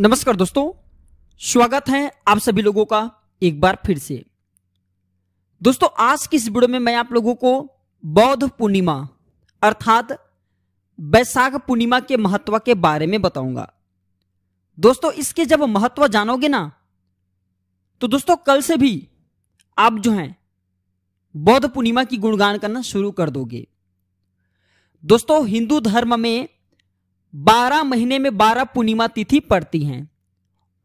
नमस्कार दोस्तों स्वागत है आप सभी लोगों का एक बार फिर से दोस्तों आज की इस वीडियो में मैं आप लोगों को बौद्ध पूर्णिमा अर्थात वैशाख पूर्णिमा के महत्व के बारे में बताऊंगा दोस्तों इसके जब महत्व जानोगे ना तो दोस्तों कल से भी आप जो हैं बौद्ध पूर्णिमा की गुणगान करना शुरू कर दोगे दोस्तों हिंदू धर्म में बारह महीने में बारह पूर्णिमा तिथि पड़ती हैं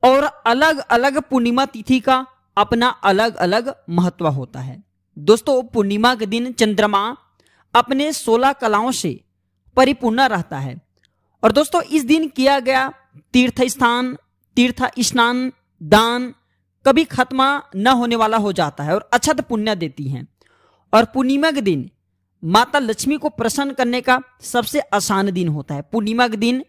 और अलग अलग पूर्णिमा तिथि का अपना अलग अलग महत्व होता है दोस्तों पूर्णिमा के दिन चंद्रमा अपने सोलह कलाओं से परिपूर्ण रहता है और दोस्तों इस दिन किया गया तीर्थ स्थान तीर्थ स्नान दान कभी खत्मा न होने वाला हो जाता है और अक्षत पुण्य देती हैं और पूर्णिमा के दिन माता लक्ष्मी को प्रसन्न करने का सबसे आसान दिन होता है पूर्णिमा के दिन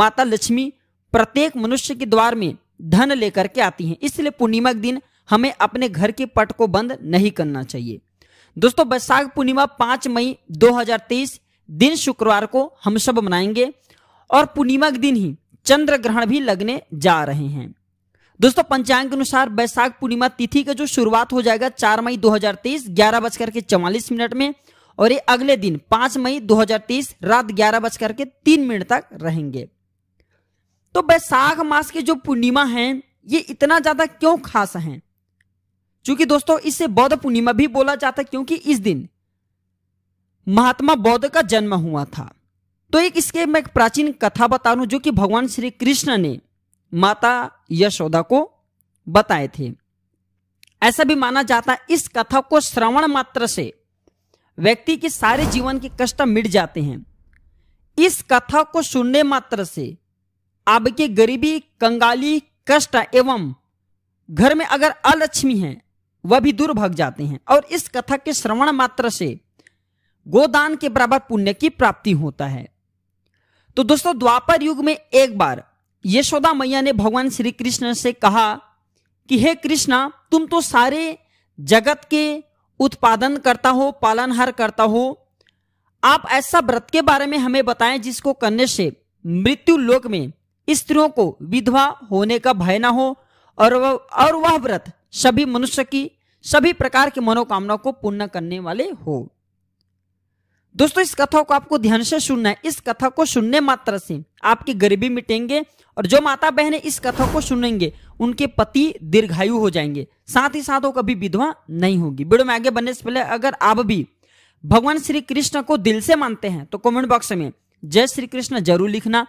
माता लक्ष्मी प्रत्येक मनुष्य के द्वार में धन लेकर के आती हैं इसलिए पूर्णिमा के दिन हमें अपने घर के पट को बंद नहीं करना चाहिए दोस्तों बैसाख पूर्णिमा पांच मई 2023 दिन शुक्रवार को हम सब मनाएंगे और पूर्णिमा के दिन ही चंद्र ग्रहण भी लगने जा रहे हैं दोस्तों पंचांग के अनुसार बैसाख पूर्णिमा तिथि का जो शुरुआत हो जाएगा चार मई 2023 हजार तेईस ग्यारह बजकर के चौवालीस मिनट में और ये अगले दिन पांच मई 2030 रात ग्यारह बजकर के तीन मिनट तक रहेंगे तो वैशाख मास के जो पूर्णिमा है ये इतना ज्यादा क्यों खास है क्योंकि दोस्तों इसे बौद्ध पूर्णिमा भी बोला जाता क्योंकि इस दिन महात्मा बौद्ध का जन्म हुआ था तो एक इसके मैं एक प्राचीन कथा बता रहा जो कि भगवान श्री कृष्ण ने माता यशोदा को बताए थे ऐसा भी माना जाता है इस कथा को श्रवण मात्र से व्यक्ति के सारे जीवन के कष्ट मिट जाते हैं इस कथा को सुनने मात्र से आपके गरीबी कंगाली कष्ट एवं घर में अगर अलक्ष्मी है वह भी दूर भाग जाते हैं और इस कथा के श्रवण मात्र से गोदान के बराबर पुण्य की प्राप्ति होता है तो दोस्तों द्वापर युग में एक बार यशोदा मैया ने भगवान श्री कृष्ण से कहा कि हे कृष्णा तुम तो सारे जगत के उत्पादन करता हो पालनहार करता हो आप ऐसा व्रत के बारे में हमें बताएं जिसको करने से मृत्यु लोक में स्त्रियों को विधवा होने का भय ना हो और वह और वह व्रत सभी मनुष्य की सभी प्रकार की मनोकामना को पूर्ण करने वाले हो दोस्तों इस कथा को आपको ध्यान से सुनना है इस कथा को सुनने मात्र से आपकी गरीबी मिटेंगे और जो माता बहनें इस कथा को सुनेंगे उनके पति दीर्घायु हो जाएंगे साथ ही साथ वो कभी विधवा नहीं होगी वीडियो में आगे बनने से पहले अगर आप भी भगवान श्री कृष्ण को दिल से मानते हैं तो कमेंट बॉक्स में जय श्री कृष्ण जरूर लिखना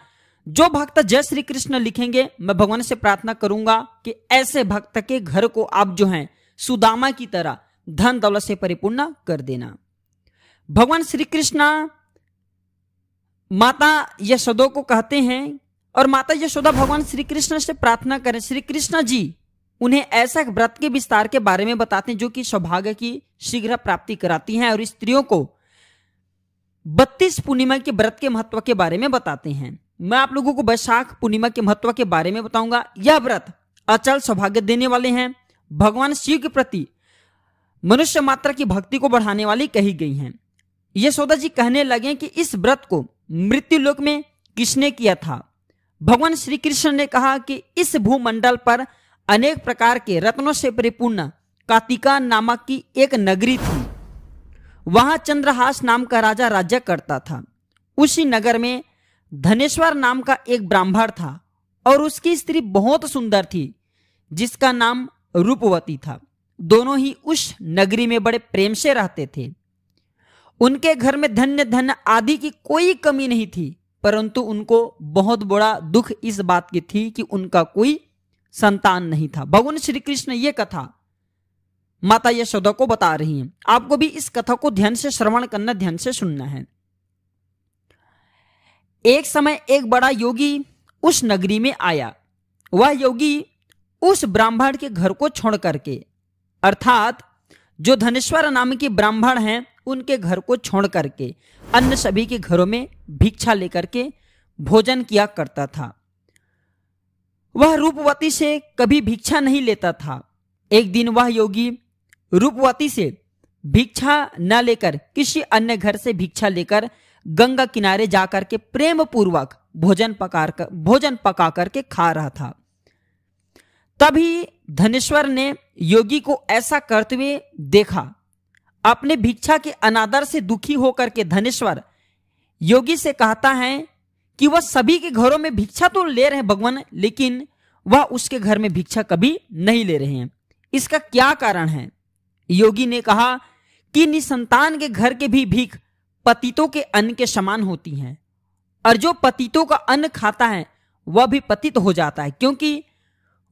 जो भक्त जय श्री कृष्ण लिखेंगे मैं भगवान से प्रार्थना करूंगा कि ऐसे भक्त के घर को आप जो हैं सुदामा की तरह धन दौलत से परिपूर्ण कर देना भगवान श्री कृष्ण माता यशोदो को कहते हैं और माता यशोदा भगवान श्री कृष्ण से प्रार्थना करें श्री कृष्ण जी उन्हें ऐसा व्रत के विस्तार के बारे में बताते हैं जो कि सौभाग्य की शीघ्र प्राप्ति कराती हैं और स्त्रियों को बत्तीस पूर्णिमा के व्रत के महत्व के बारे में बताते हैं मैं आप लोगों को वैशाख पूर्णिमा के महत्व के बारे में बताऊंगा यह व्रत अचल सौभाग्य देने वाले हैं भगवान शिव के प्रति मनुष्य मात्रा की भक्ति को बढ़ाने वाली कही गई हैं यशोदा जी कहने लगे कि इस व्रत को मृत्यु लोक में किसने किया था भगवान श्री कृष्ण ने कहा कि इस भूमंडल पर अनेक प्रकार के रत्नों से परिपूर्ण कातिका नामक की एक नगरी थी वहां चंद्रहास नाम का राजा राज्य करता था उसी नगर में धनेश्वर नाम का एक ब्राह्मण था और उसकी स्त्री बहुत सुंदर थी जिसका नाम रूपवती था दोनों ही उस नगरी में बड़े प्रेम से रहते थे उनके घर में धन्य धन आदि की कोई कमी नहीं थी परंतु उनको बहुत बड़ा दुख इस बात की थी कि उनका कोई संतान नहीं था भगवान श्री कृष्ण ये कथा माता यशोदा को बता रही हैं आपको भी इस कथा को ध्यान से श्रवण करना ध्यान से सुनना है एक समय एक बड़ा योगी उस नगरी में आया वह योगी उस ब्राह्मण के घर को छोड़ करके अर्थात जो धनेश्वर नाम के ब्राह्मण हैं उनके घर को छोड़ करके अन्य सभी के घरों में भिक्षा लेकर के भोजन किया करता था वह रूपवती से कभी भिक्षा नहीं लेता था एक दिन वह योगी रूपवती से भिक्षा न लेकर किसी अन्य घर से भिक्षा लेकर गंगा किनारे जाकर के प्रेम पूर्वक भोजन पका कर भोजन पका करके खा रहा था तभी धनेश्वर ने योगी को ऐसा करते हुए देखा अपने भिक्षा के अनादर से दुखी होकर के धनेश्वर योगी से कहता है कि वह सभी के घरों में भिक्षा तो ले रहे हैं भगवान लेकिन वह उसके घर में भिक्षा कभी नहीं ले रहे हैं इसका क्या कारण है योगी ने कहा कि निसंतान के घर के भी भीख पतितों के अन्न के समान होती हैं और जो पतितों का अन्न खाता है वह भी पतित हो जाता है क्योंकि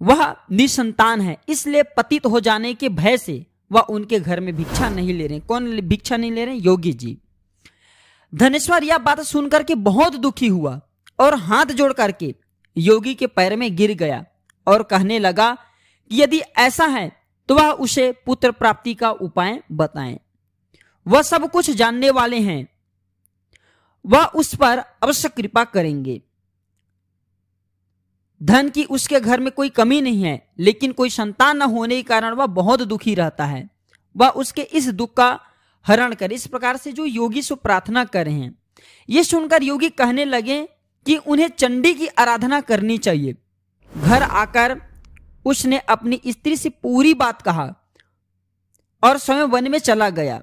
वह निसंतान है इसलिए पतित हो जाने के भय से वह उनके घर में भिक्षा नहीं ले रहे कौन भिक्षा नहीं ले रहे योगी जी धनेश्वर यह बात सुनकर के बहुत दुखी हुआ और हाथ जोड़ करके योगी के पैर में गिर गया और कहने लगा कि यदि ऐसा है तो वह उसे पुत्र प्राप्ति का उपाय बताएं वह सब कुछ जानने वाले हैं वह उस पर अवश्य कृपा करेंगे धन की उसके घर में कोई कमी नहीं है लेकिन कोई संतान न होने के कारण वह बहुत दुखी रहता है वह उसके इस दुख का हरण कर इस प्रकार से जो योगी सो प्रार्थना कर रहे हैं ये सुनकर योगी कहने लगे कि उन्हें चंडी की आराधना करनी चाहिए घर आकर उसने अपनी स्त्री से पूरी बात कहा और स्वयं वन में चला गया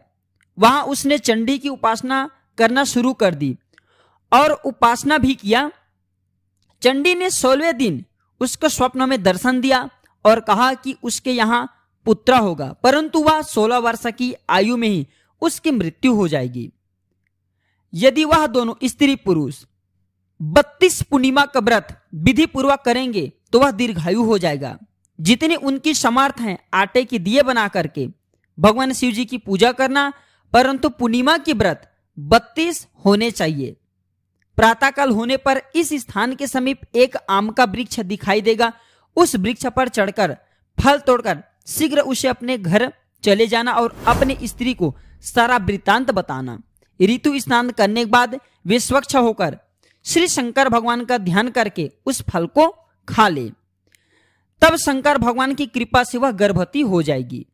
वहां उसने चंडी की उपासना करना शुरू कर दी और उपासना भी किया चंडी ने सोलवे दिन उसको स्वप्न में दर्शन दिया और कहा कि उसके यहाँ पुत्र होगा परंतु वह सोलह वर्ष की आयु में ही उसकी मृत्यु हो जाएगी यदि वह दोनों स्त्री पुरुष बत्तीस पूर्णिमा का व्रत विधि पूर्वक करेंगे तो वह दीर्घायु हो जाएगा जितने उनकी समर्थ है आटे के दिए बना करके भगवान शिव जी की पूजा करना परंतु पूर्णिमा की व्रत बत्तीस होने चाहिए प्रातःकाल होने पर इस स्थान के समीप एक आम का वृक्ष दिखाई देगा उस वृक्ष पर चढ़कर फल तोड़कर शीघ्र उसे अपने घर चले जाना और अपने स्त्री को सारा वृतांत बताना ऋतु स्नान करने के बाद वे स्वच्छ होकर श्री शंकर भगवान का ध्यान करके उस फल को खा ले तब शंकर भगवान की कृपा से वह गर्भवती हो जाएगी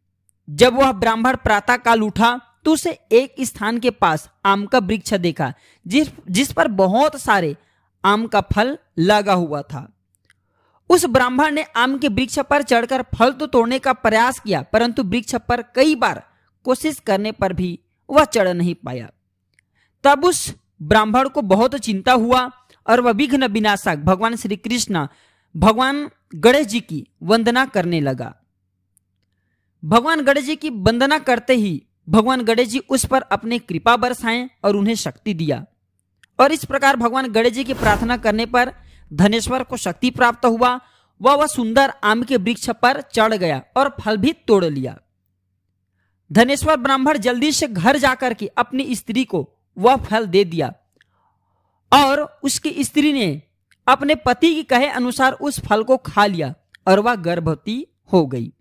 जब वह ब्राह्मण प्रातः काल उठा तो उसे एक स्थान के पास आम का वृक्ष देखा जिस जिस पर बहुत सारे आम का फल लगा हुआ था उस ब्राह्मण ने आम के वृक्ष पर चढ़कर फल तो तोड़ने का प्रयास किया परंतु वृक्ष पर कई बार कोशिश करने पर भी वह चढ़ नहीं पाया तब उस ब्राह्मण को बहुत चिंता हुआ और वह विघ्न विनाशक भगवान श्री कृष्ण भगवान गणेश जी की वंदना करने लगा भगवान गणेश जी की वंदना करते ही भगवान गणेश जी उस पर अपने कृपा बरसाएं और उन्हें शक्ति दिया और इस प्रकार भगवान गणेश जी की प्रार्थना करने पर धनेश्वर को शक्ति प्राप्त हुआ वह वह सुंदर आम के वृक्ष पर चढ़ गया और फल भी तोड़ लिया धनेश्वर ब्राह्मण जल्दी से घर जाकर के अपनी स्त्री को वह फल दे दिया और उसकी स्त्री ने अपने पति के कहे अनुसार उस फल को खा लिया और वह गर्भवती हो गई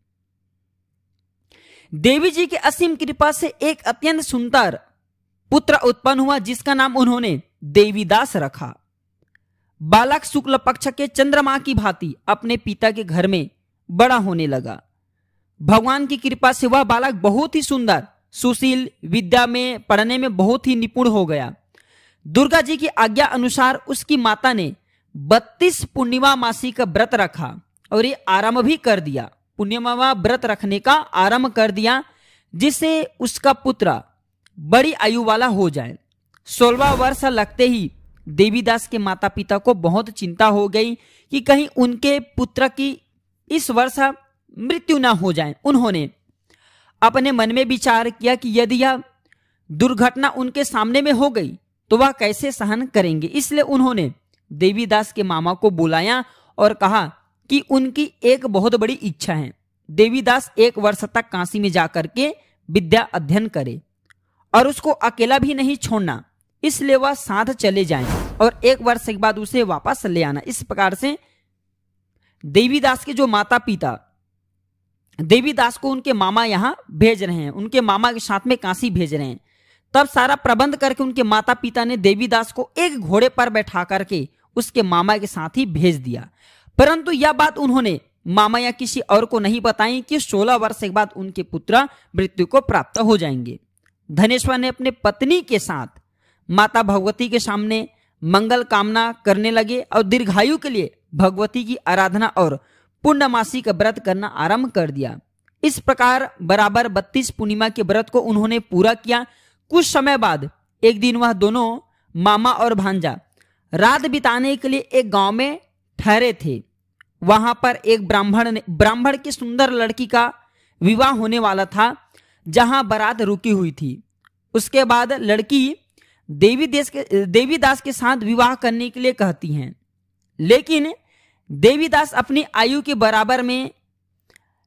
देवी जी की असीम कृपा से एक अत्यंत सुंदर पुत्र उत्पन्न हुआ जिसका नाम उन्होंने देवीदास रखा बालक शुक्ल पक्ष के चंद्रमा की भांति अपने पिता के घर में बड़ा होने लगा भगवान की कृपा से वह बालक बहुत ही सुंदर सुशील विद्या में पढ़ने में बहुत ही निपुण हो गया दुर्गा जी की आज्ञा अनुसार उसकी माता ने बत्तीस पूर्णिमा मासी का व्रत रखा और ये आरंभ भी कर दिया पुण्यमावा व्रत रखने का आरंभ कर दिया जिससे उसका पुत्र बड़ी आयु वाला हो जाए सोलवा वर्ष लगते ही देवीदास के माता पिता को बहुत चिंता हो गई कि कहीं उनके पुत्र की इस वर्ष मृत्यु ना हो जाए उन्होंने अपने मन में विचार किया कि यदि यह दुर्घटना उनके सामने में हो गई तो वह कैसे सहन करेंगे इसलिए उन्होंने देवीदास के मामा को बुलाया और कहा कि उनकी एक बहुत बड़ी इच्छा है देवीदास एक वर्ष तक काशी में जाकर के विद्या अध्ययन करे और उसको अकेला भी नहीं छोड़ना इसलिए वह साथ चले जाए और एक वर्ष के बाद उसे वापस ले आना इस प्रकार से देवीदास के जो माता पिता देवीदास को उनके मामा यहां भेज रहे हैं उनके मामा के साथ में काशी भेज रहे हैं तब सारा प्रबंध करके उनके माता पिता ने देवीदास को एक घोड़े पर बैठा करके उसके मामा के साथ ही भेज दिया परंतु यह बात उन्होंने मामा या किसी और को नहीं बताई कि 16 वर्ष के बाद उनके पुत्र मृत्यु को प्राप्त हो जाएंगे धनेश्वर ने अपने पत्नी के साथ माता भगवती के सामने मंगल कामना करने लगे और दीर्घायु के लिए भगवती की आराधना और पूर्णमासी का व्रत करना आरंभ कर दिया इस प्रकार बराबर बत्तीस पूर्णिमा के व्रत को उन्होंने पूरा किया कुछ समय बाद एक दिन वह दोनों मामा और भांजा रात बिताने के लिए एक गांव में ठहरे थे वहां पर एक ब्राह्मण ने ब्राह्मण की सुंदर लड़की का विवाह होने वाला था जहां बारात रुकी हुई थी उसके बाद लड़की देवी देश के देवीदास के साथ विवाह करने के लिए कहती हैं लेकिन देवीदास अपनी आयु के बराबर में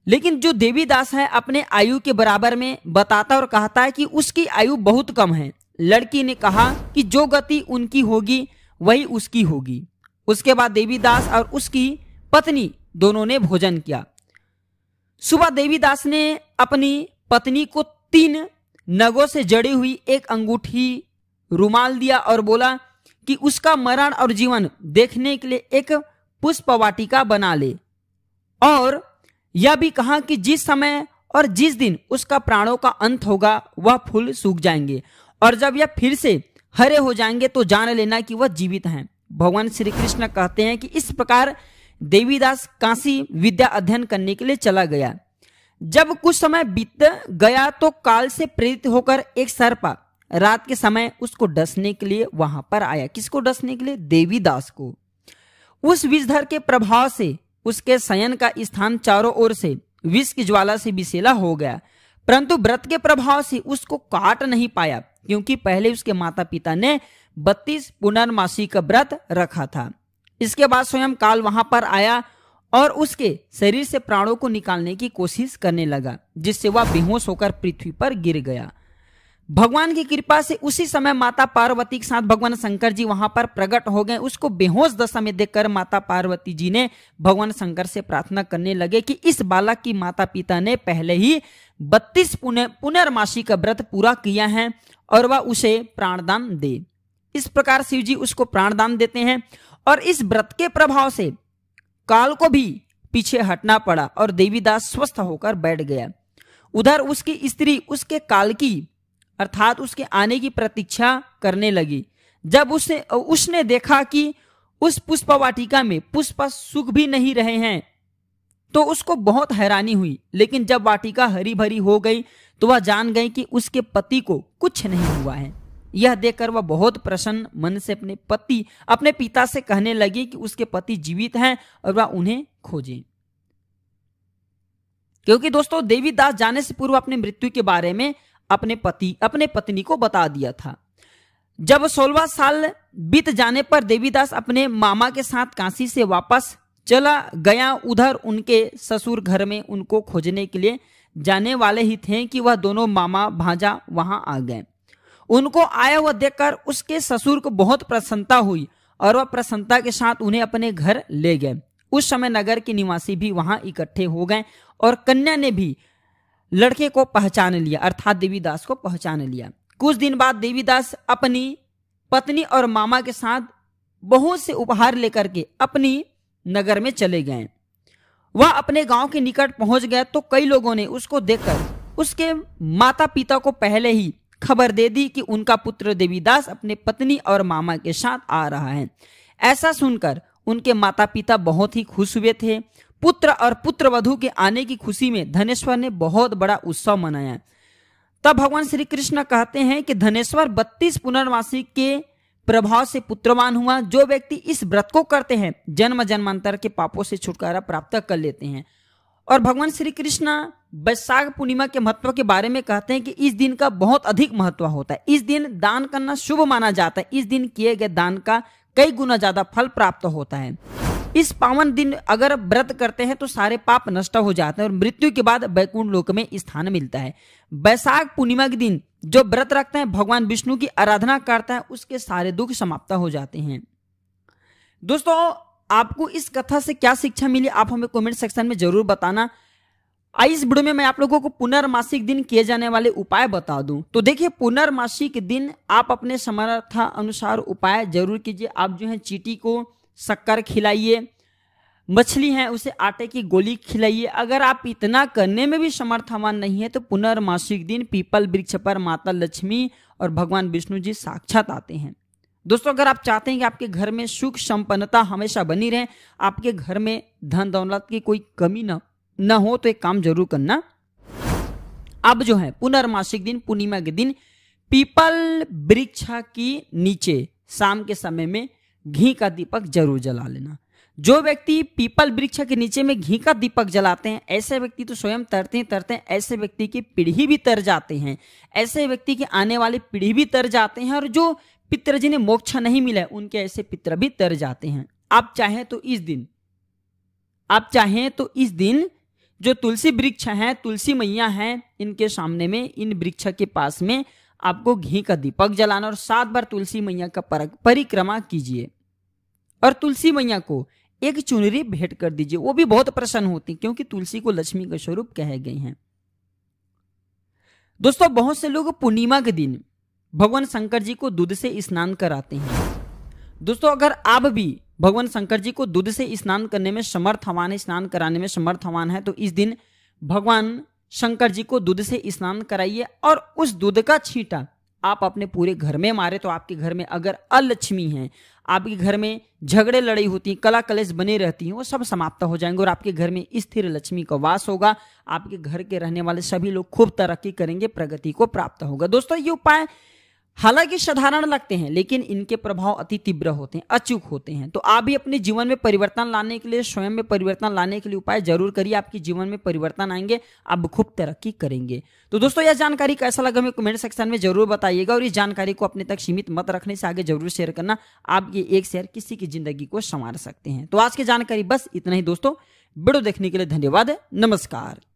लेकिन जो देवीदास है अपने आयु के बराबर में बताता और कहता है कि उसकी आयु बहुत कम है लड़की ने कहा कि जो गति उनकी होगी वही उसकी होगी उसके बाद देवीदास और उसकी पत्नी दोनों ने भोजन किया सुबह देवीदास ने अपनी पत्नी को तीन नगों से जड़ी हुई एक अंगूठी रुमाल दिया और बोला कि उसका मरण और जीवन देखने के लिए एक पुष्प वाटिका बना ले और यह भी कहा कि जिस समय और जिस दिन उसका प्राणों का अंत होगा वह फूल सूख जाएंगे और जब यह फिर से हरे हो जाएंगे तो जान लेना कि वह जीवित हैं भगवान श्री कृष्ण कहते हैं कि इस प्रकार देवीदास काशी विद्या अध्ययन करने के लिए चला गया जब कुछ समय बीत गया तो काल से प्रेरित होकर एक सर्पा रात के समय उसको डसने के लिए वहां पर आया किसको डसने के लिए देवीदास को उस विषधर के प्रभाव से उसके शयन का स्थान चारों ओर से विष की ज्वाला से बिसेला हो गया परंतु व्रत के प्रभाव से उसको काट नहीं पाया क्योंकि पहले उसके माता पिता ने बत्तीस पुनर्मासी का व्रत रखा था इसके बाद स्वयं काल वहां पर आया और उसके शरीर से प्राणों को निकालने की कोशिश करने लगा जिससे वह बेहोश होकर पृथ्वी पर गिर गया भगवान की कृपा से उसी समय माता पार्वती के साथ भगवान शंकर जी वहां पर प्रकट हो गए उसको बेहोश दशा में देखकर माता पार्वती जी ने भगवान शंकर से प्रार्थना करने लगे कि इस बालक की माता पिता ने पहले ही बत्तीस पुनः पुनर्मासी का व्रत पूरा किया है और वह उसे प्राणदान दे इस प्रकार शिव जी उसको प्राणदान देते हैं और इस व्रत के प्रभाव से काल को भी पीछे हटना पड़ा और देवीदास स्वस्थ होकर बैठ गया उधर उसकी स्त्री उसके काल की अर्थात उसके आने की प्रतीक्षा करने लगी जब उसने उसने देखा कि उस पुष्प वाटिका में पुष्प सुख भी नहीं रहे हैं तो उसको बहुत हैरानी हुई लेकिन जब वाटिका हरी भरी हो गई तो वह जान गई कि उसके पति को कुछ नहीं हुआ है यह देखकर वह बहुत प्रसन्न मन से अपने पति अपने पिता से कहने लगी कि उसके पति जीवित हैं और वह उन्हें खोजे क्योंकि दोस्तों देवीदास जाने से पूर्व अपने मृत्यु के बारे में अपने पति अपने पत्नी को बता दिया था जब सोलवा साल बीत जाने पर देवीदास अपने मामा के साथ काशी से वापस चला गया उधर उनके ससुर घर में उनको खोजने के लिए जाने वाले ही थे कि वह दोनों मामा भांजा वहां आ गए उनको आया हुआ देखकर उसके ससुर को बहुत प्रसन्नता हुई और वह प्रसन्नता के साथ उन्हें अपने घर ले गए उस समय नगर के निवासी भी वहां इकट्ठे हो गए और कन्या ने भी लड़के को पहचान लिया अर्थात देवीदास को पहचान लिया कुछ दिन बाद देवीदास अपनी पत्नी और मामा के साथ बहुत से उपहार लेकर के अपनी नगर में चले गए वह अपने गांव के निकट पहुंच गया तो कई लोगों ने उसको देखकर उसके माता पिता को पहले ही खबर दे दी कि उनका पुत्र देवीदास अपने पत्नी और मामा के साथ आ रहा है ऐसा सुनकर उनके माता पिता बहुत ही खुश हुए थे पुत्र और पुत्र वधु के आने की खुशी में धनेश्वर ने बहुत बड़ा उत्सव मनाया तब भगवान श्री कृष्ण कहते हैं कि धनेश्वर बत्तीस पुनर्वासी के प्रभाव से पुत्रवान हुआ जो व्यक्ति इस व्रत को करते हैं जन्म जन्मांतर के पापों से छुटकारा प्राप्त कर लेते हैं और भगवान श्री कृष्ण वैशाख पूर्णिमा के महत्व के बारे में कहते हैं कि इस दिन का बहुत अधिक महत्व होता है इस दिन दान करना शुभ माना जाता है इस दिन किए गए दान का कई गुना ज्यादा फल प्राप्त होता है इस पावन दिन अगर व्रत करते हैं तो सारे पाप नष्ट हो जाते हैं और मृत्यु के बाद बैकुंठ लोक में स्थान मिलता है वैशाख पूर्णिमा के दिन जो व्रत रखते हैं भगवान विष्णु की आराधना करता है उसके सारे दुख समाप्त हो जाते हैं दोस्तों आपको इस कथा से क्या शिक्षा मिली आप हमें कमेंट सेक्शन में जरूर बताना इस वीडियो में मैं आप लोगों को पुनर्मासिक दिन किए जाने वाले उपाय बता दूं तो देखिए पुनर्मासिक दिन आप अपने समर्था अनुसार उपाय जरूर कीजिए आप जो है चीटी को शक्कर खिलाइए मछली है उसे आटे की गोली खिलाइए अगर आप इतना करने में भी समर्थवान नहीं है तो पुनर्मासिक दिन पीपल वृक्ष पर माता लक्ष्मी और भगवान विष्णु जी साक्षात आते हैं दोस्तों अगर आप चाहते हैं कि आपके घर में सुख संपन्नता हमेशा बनी रहे आपके घर में धन दौलत की कोई कमी ना न हो तो एक काम जरूर करना अब जो है पुनर्मासिक दिन पूर्णिमा के दिन पीपल वृक्षा की नीचे शाम के समय में घी का दीपक जरूर जला लेना जो व्यक्ति पीपल वृक्ष के नीचे में घी का दीपक जलाते हैं ऐसे व्यक्ति तो स्वयं तरते ही तरते हैं ऐसे व्यक्ति की पीढ़ी भी तर जाते हैं ऐसे व्यक्ति के आने वाली पीढ़ी भी तर जाते हैं और जो पितर जिन्हें मोक्ष नहीं मिला उनके ऐसे पितर भी तर जाते हैं आप चाहें तो इस दिन आप चाहें तो इस दिन जो तुलसी वृक्ष हैं तुलसी मैया हैं इनके सामने में इन वृक्ष के पास में आपको घी का दीपक जलाना और सात बार तुलसी मैया का परिक्रमा कीजिए और तुलसी मैया को एक चुनरी भेंट कर दीजिए वो भी बहुत प्रसन्न होती क्योंकि तुलसी को लक्ष्मी का स्वरूप कहे गए हैं दोस्तों बहुत से लोग पूर्णिमा के दिन भगवान शंकर जी को दूध से स्नान कराते हैं दोस्तों अगर आप भी भगवान शंकर जी को दूध से स्नान करने में समर्थवान स्नान कराने में समर्थवान है तो इस दिन भगवान शंकर जी को दूध से स्नान कराइए और उस दूध का छींटा आप अपने पूरे घर में मारे तो आपके घर में अगर अलक्ष्मी है आपके घर में झगड़े लड़ाई होती हैं कला कलेश बने रहती हैं वो सब समाप्त हो जाएंगे और आपके घर में स्थिर लक्ष्मी का वास होगा आपके घर के रहने वाले सभी लोग खूब तरक्की करेंगे प्रगति को प्राप्त होगा दोस्तों ये उपाय हालांकि साधारण लगते हैं लेकिन इनके प्रभाव अति तीव्र होते हैं अचूक होते हैं तो आप भी अपने जीवन में परिवर्तन लाने के लिए स्वयं में परिवर्तन लाने के लिए उपाय जरूर करिए आपके जीवन में परिवर्तन आएंगे आप खूब तरक्की करेंगे तो दोस्तों यह जानकारी कैसा लगा हमें कमेंट सेक्शन में जरूर बताइएगा और इस जानकारी को अपने तक सीमित मत रखने से आगे जरूर शेयर करना आप ये एक शेयर किसी की जिंदगी को संवार सकते हैं तो आज की जानकारी बस इतना ही दोस्तों वीडियो देखने के लिए धन्यवाद नमस्कार